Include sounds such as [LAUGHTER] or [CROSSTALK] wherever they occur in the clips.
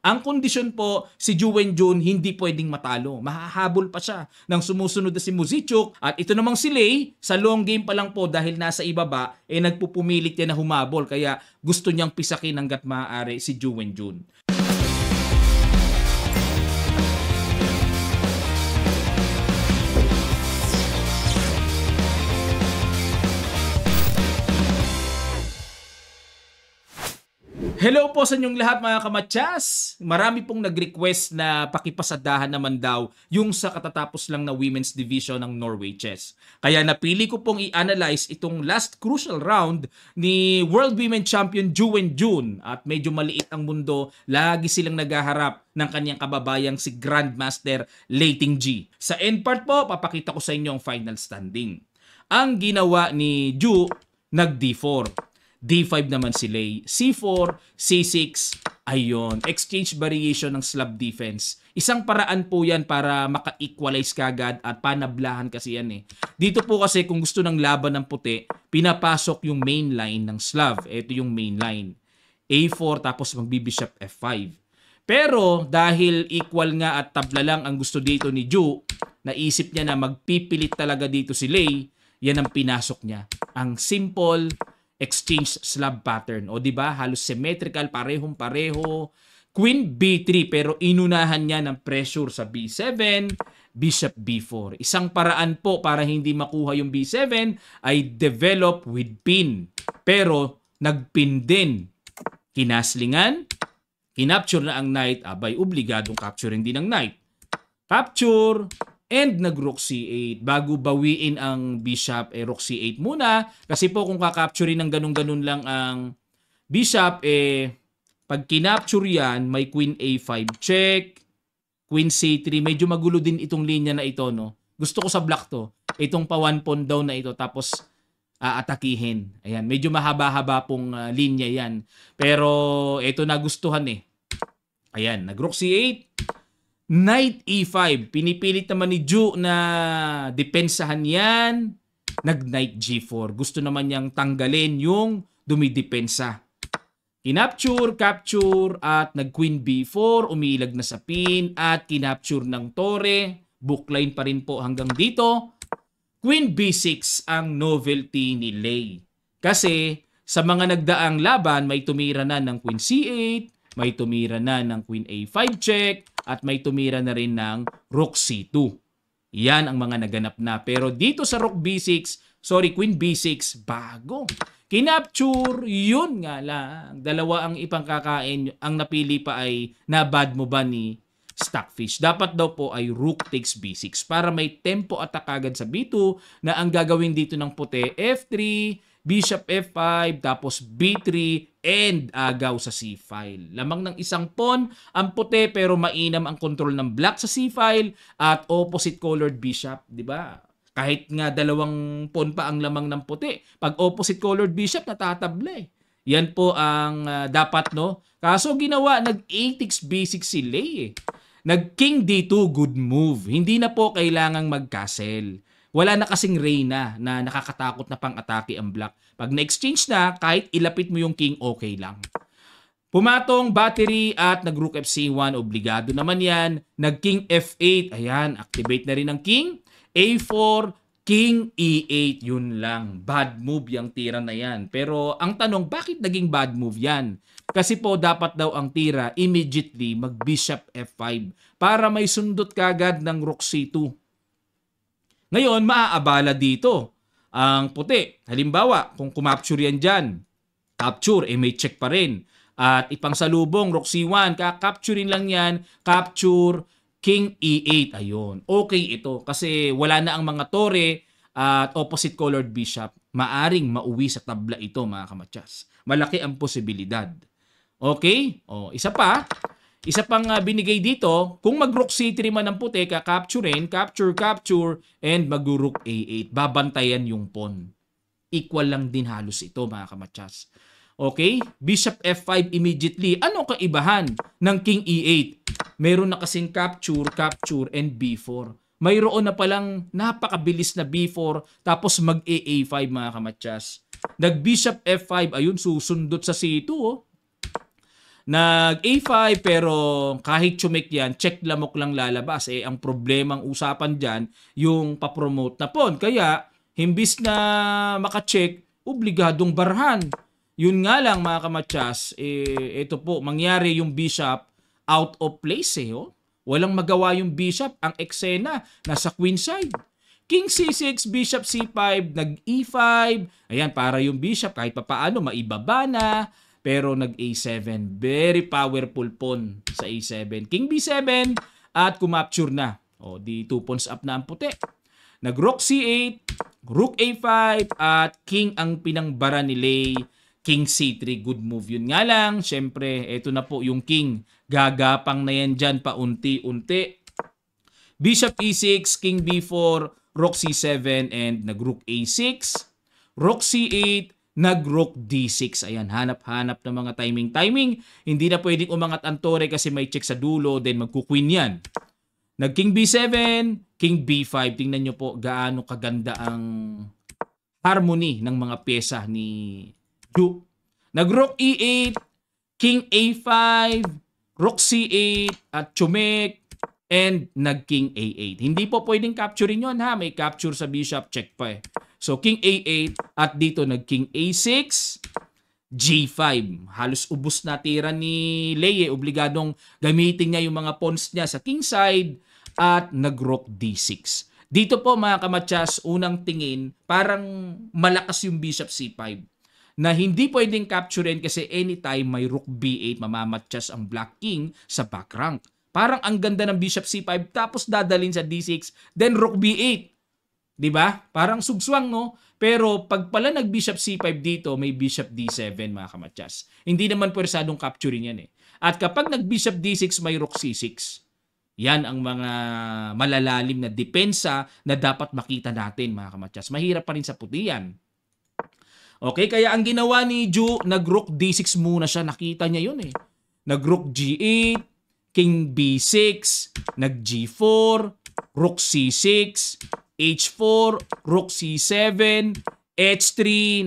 Ang kondisyon po, si Juwen Jun hindi pwedeng matalo. Mahahabol pa siya ng sumusunod na si Muzichuk. At ito namang si Lay, sa long game pa lang po dahil nasa ibaba, eh nagpupumilit niya na humabol. Kaya gusto niyang pisakin hanggat maaari si Juwen Jun. Hello po sa inyong lahat mga kamatsas. Marami pong nag-request na pakipasadahan naman daw yung sa katatapos lang na women's division ng Norway Chess. Kaya napili ko pong i-analyze itong last crucial round ni World Women Champion Juwen June. At medyo maliit ang mundo, lagi silang naghaharap ng kanyang kababayang si Grandmaster Leiting G. Sa end part po, papakita ko sa inyo ang final standing. Ang ginawa ni Ju, nag-D4 D5 naman si Lay. C4, C6, ayun. Exchange variation ng slab defense. Isang paraan po yan para maka-equalize kagad at panablahan kasi yan eh. Dito po kasi kung gusto ng laban ng puti, pinapasok yung main line ng Slav. Ito yung main line. A4 tapos magbibishop F5. Pero dahil equal nga at tabla lang ang gusto dito ni Ju, naisip niya na magpipilit talaga dito si Lay, yan ang pinasok niya. Ang simple exchange slab pattern. O di ba? Halos symmetrical, parehong-pareho. Queen B3 pero inunahan niya ng pressure sa B7, Bishop B4. Isang paraan po para hindi makuha yung B7 ay develop with pin. Pero nagpin din. Kinaslingan, kinapture na ang knight, abay obligadong capturing din ng knight. Capture, and nag-rook c8. Bago bawiin ang bishop, eh, rook c8 muna. Kasi po kung kakapture ng ganun-ganun lang ang bishop, eh, pag kinapture yan, may queen a5 check, queen c3. Medyo magulo din itong linya na ito, no? Gusto ko sa black to. Itong pa one pawn down na ito. Tapos, aatakihin. Uh, Ayan, medyo mahaba-haba pong uh, linya yan. Pero, ito nagustuhan eh. Ayan, nag-rook c8, Knight E5. Pinipilit naman ni Ju na depensahan yan. Nag-Knight G4. Gusto naman niyang tanggalin yung dumidepensa. Kinapture, capture, at nag-Queen B4. Umiilag na sa pin at kinapture ng tore. Bookline pa rin po hanggang dito. Queen B6 ang novelty ni Lay. Kasi sa mga nagdaang laban, may tumira na ng Queen C8, may tumira na ng queen a5 check at may tumira na rin ng rook c2. Yan ang mga naganap na. Pero dito sa rook b6, sorry, queen b6, bago. Kinapture, yun nga lang. Dalawa ang ipangkakain. Ang napili pa ay na bad mo ba ni stockfish. Dapat daw po ay rook takes b6 para may tempo at agad sa b2 na ang gagawin dito ng puti f3, bishop f5, tapos b3, and agaw sa c-file. Lamang ng isang pawn, ang puti pero mainam ang control ng black sa c-file at opposite colored bishop, di ba? Kahit nga dalawang pawn pa ang lamang ng puti. Pag opposite colored bishop, natatable eh. Yan po ang uh, dapat, no? Kaso ginawa, nag-8x b6 si Lay eh. Nag-king d2, good move. Hindi na po kailangang mag-castle. Wala na kasing reyna na nakakatakot na pang-atake ang black. Pag na-exchange na, kahit ilapit mo yung king, okay lang. Pumatong battery at nag-rook fc1, obligado naman yan. Nag-king f8, ayan, activate na rin ang king. a4, King E8 yun lang. Bad move yung tira na yan. Pero ang tanong, bakit naging bad move yan? Kasi po dapat daw ang tira immediately mag Bishop F5 para may sundot kagad ng Rook C2. Ngayon, maaabala dito ang puti. Halimbawa, kung kumapture yan dyan, capture, eh may check pa rin. At ipangsalubong, Rook C1, kakapturein lang yan, capture, King E8, ayun. Okay ito kasi wala na ang mga tore at opposite colored bishop. Maaring mauwi sa tabla ito mga kamatsas. Malaki ang posibilidad. Okay? O, oh, isa pa. Isa pang uh, binigay dito, kung mag-rook c3 man ang puti, kakapturein, capture, capture, and mag-rook a8. Babantayan yung pawn. Equal lang din halos ito mga kamatsas. Okay? Bishop f5 immediately. Ano kaibahan ng king e8? meron na kasing capture, capture, and B4. Mayroon na palang napakabilis na B4 tapos mag aa 5 mga kamatsas. Nag Bishop F5, ayun susundot sa C2 oh. Nag A5 pero kahit chumik yan, check lamok lang lalabas. Eh, ang problemang usapan dyan, yung papromote na pawn. Kaya, himbis na makacheck, obligadong barhan. Yun nga lang mga kamatsas, eh, ito po, mangyari yung bishop out of place eh. Oh. Walang magawa yung bishop. Ang eksena, nasa queen side. King C6, Bishop C5, nag E5. Ayan, para yung Bishop kahit paano, maibaba na. Pero nag A7. Very powerful pawn sa A7. King B7 at kumapture na. O, di 2 pawns up na ang puti. Nag Rook C8, Rook A5 at King ang pinangbara ni Lay King C3, good move yun nga lang. Siyempre, eto na po yung King. Gagapang na yan dyan paunti-unti. Bishop E6, King B4, Rook C7, and nag-Rook A6. Rook C8, nag-Rook D6. Ayan, hanap-hanap ng mga timing-timing. Hindi na pwedeng umangat ang tore kasi may check sa dulo, then magkukwin yan. Nag-King B7, King B5. Tingnan nyo po gaano kaganda ang harmony ng mga pyesa ni Duke. Nag-rook e8, king a5, rook c8, at chumek, and nag-king a8. Hindi po pwedeng capturein yon ha. May capture sa bishop, check pa eh. So, king a8, at dito nag-king a6, g5. Halos ubus na tira ni Leye. Eh. Obligadong gamitin niya yung mga pawns niya sa king side at nag-rook d6. Dito po mga kamatsas, unang tingin, parang malakas yung bishop c5 na hindi pwedeng capturein kasi anytime may rook b8 mamamatchas ang black king sa back rank. Parang ang ganda ng bishop c5 tapos dadalin sa d6 then rook b8. 'Di ba? Parang sugsuang no. Pero pag pala nag bishop c5 dito, may bishop d7 mga kamatchas. Hindi naman pwersadong capturein yan eh. At kapag nag bishop d6, may rook c6. Yan ang mga malalalim na depensa na dapat makita natin mga kamatchas. Mahirap pa rin sa puti 'yan. Okay, kaya ang ginawa ni Ju, nag-rook d6 muna siya. Nakita niya yun eh. Nag-rook g8, king b6, nag g4, rook c6, h4, rook c7, h3,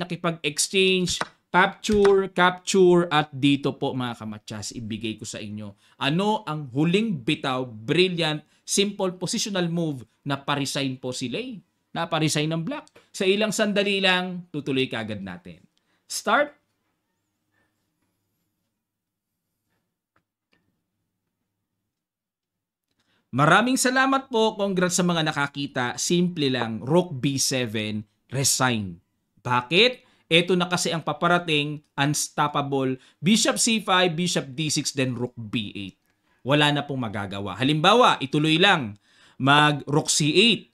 nakipag-exchange, capture, capture, at dito po mga kamatsas, ibigay ko sa inyo. Ano ang huling bitaw, brilliant, simple positional move na parisign po si Lay? naparesign ng block. Sa ilang sandali lang, tutuloy kagad natin. Start. Maraming salamat po. Congrats sa mga nakakita. Simple lang, Rook B7, resign. Bakit? Ito na kasi ang paparating, unstoppable. Bishop C5, Bishop D6, then Rook B8. Wala na pong magagawa. Halimbawa, ituloy lang. Mag Rook C8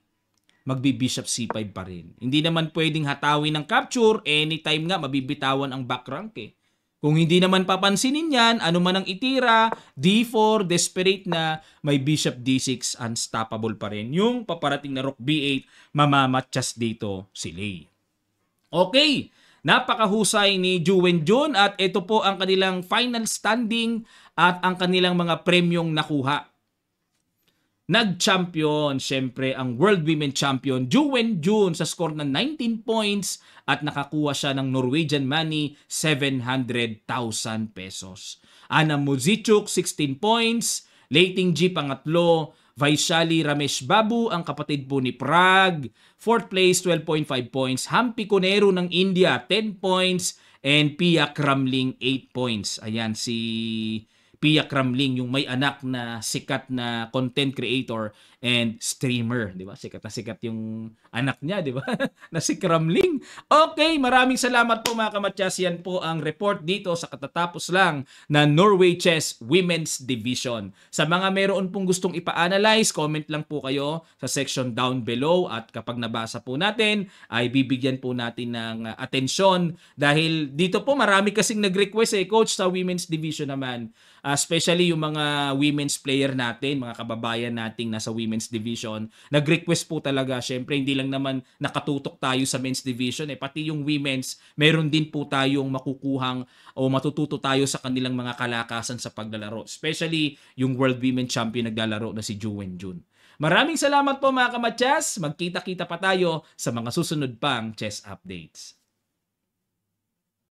magbi-bishop c5 pa rin. Hindi naman pwedeng hatawin ng capture, anytime nga mabibitawan ang back rank eh. Kung hindi naman papansinin niyan, ano man ang itira, d4, desperate na, may bishop d6, unstoppable pa rin. Yung paparating na rook b8, mamamatyas dito si Lee. Okay, napakahusay ni Juwen Jun at ito po ang kanilang final standing at ang kanilang mga premyong nakuha Nag-champion, syempre, ang World Women Champion, Juwen June sa score ng 19 points at nakakuha siya ng Norwegian money, 700,000 pesos. Ana Muzichuk, 16 points. Leiting G, pangatlo. Vaishali Ramesh Babu, ang kapatid po ni Prague. 4th place, 12.5 points. Hampi Cunero ng India, 10 points. And Pia Kramling, 8 points. Ayan, si Pia Kramling, yung may anak na sikat na content creator and streamer, 'di ba? Sikat na sikat yung anak niya, 'di ba? [LAUGHS] na si Kramling. Okay, maraming salamat po mga kamatyas. Yan po ang report dito sa katatapos lang na Norway Chess Women's Division. Sa mga meron pong gustong ipa-analyze, comment lang po kayo sa section down below at kapag nabasa po natin, ay bibigyan po natin ng atensyon dahil dito po marami kasing nag-request eh coach sa Women's Division naman Uh, especially yung mga women's player natin, mga kababayan nating nasa women's division. Nag-request po talaga, syempre hindi lang naman nakatutok tayo sa men's division, eh, pati yung women's, meron din po tayong makukuhang o matututo tayo sa kanilang mga kalakasan sa paglalaro. Especially yung World Women Champion naglalaro na si Juwen Jun. Maraming salamat po mga kamatyas. Magkita-kita pa tayo sa mga susunod pang chess updates.